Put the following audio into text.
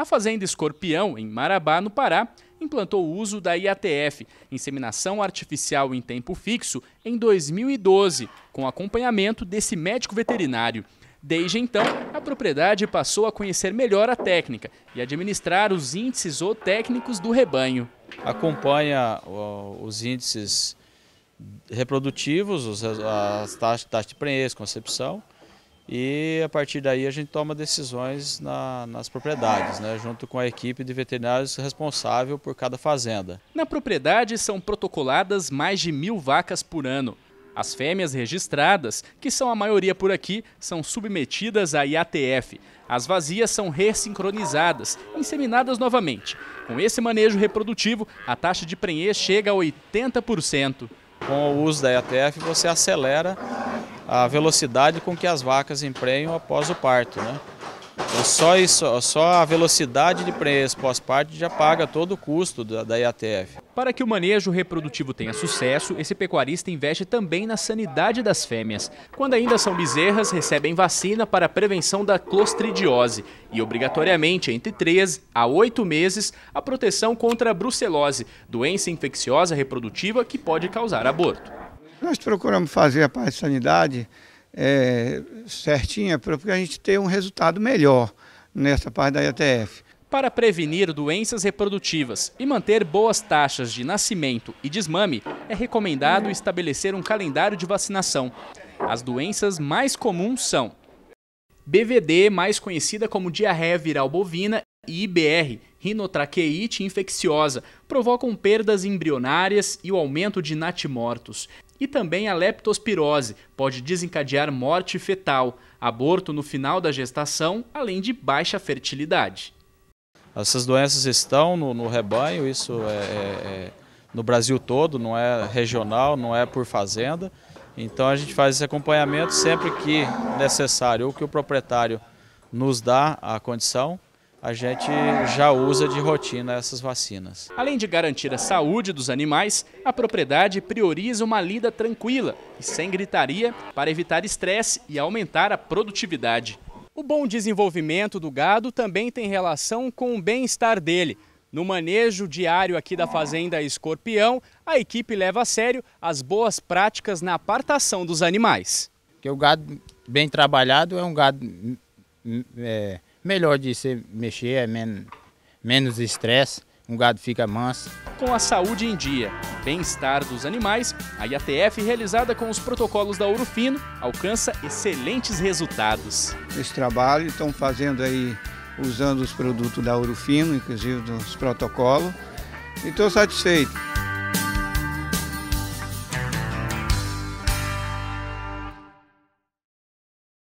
A Fazenda Escorpião, em Marabá, no Pará, implantou o uso da IATF, inseminação artificial em tempo fixo, em 2012, com acompanhamento desse médico veterinário. Desde então, a propriedade passou a conhecer melhor a técnica e administrar os índices ou técnicos do rebanho. Acompanha os índices reprodutivos, as taxas de prenhez, concepção, e a partir daí a gente toma decisões na, nas propriedades, né, junto com a equipe de veterinários responsável por cada fazenda. Na propriedade são protocoladas mais de mil vacas por ano. As fêmeas registradas, que são a maioria por aqui, são submetidas à IATF. As vazias são ressincronizadas, inseminadas novamente. Com esse manejo reprodutivo, a taxa de prenhe chega a 80%. Com o uso da IATF, você acelera a velocidade com que as vacas empreem após o parto. Né? Então, só, isso, só a velocidade de preço pós-parto já paga todo o custo da, da IATF. Para que o manejo reprodutivo tenha sucesso, esse pecuarista investe também na sanidade das fêmeas. Quando ainda são bezerras, recebem vacina para a prevenção da clostridiose e, obrigatoriamente, entre 3 a 8 meses, a proteção contra a brucelose, doença infecciosa reprodutiva que pode causar aborto. Nós procuramos fazer a parte de sanidade é, certinha para a gente ter um resultado melhor nessa parte da IATF. Para prevenir doenças reprodutivas e manter boas taxas de nascimento e desmame, é recomendado estabelecer um calendário de vacinação. As doenças mais comuns são BVD, mais conhecida como diarreia viral bovina, e IBR, rinotraqueite infecciosa, provocam perdas embrionárias e o aumento de natimortos. E também a leptospirose pode desencadear morte fetal, aborto no final da gestação, além de baixa fertilidade. Essas doenças estão no, no rebanho, isso é, é, é, no Brasil todo, não é regional, não é por fazenda. Então a gente faz esse acompanhamento sempre que necessário, ou que o proprietário nos dá a condição a gente já usa de rotina essas vacinas. Além de garantir a saúde dos animais, a propriedade prioriza uma lida tranquila e sem gritaria para evitar estresse e aumentar a produtividade. O bom desenvolvimento do gado também tem relação com o bem-estar dele. No manejo diário aqui da Fazenda Escorpião, a equipe leva a sério as boas práticas na apartação dos animais. Porque o gado bem trabalhado é um gado hum, hum, é melhor de você mexer, é men menos estresse, o gado fica manso. Com a saúde em dia, bem-estar dos animais, a IATF, realizada com os protocolos da Ouro Fino, alcança excelentes resultados. Esse trabalho estão fazendo aí, usando os produtos da Ouro Fino, inclusive dos protocolos, e estou satisfeito.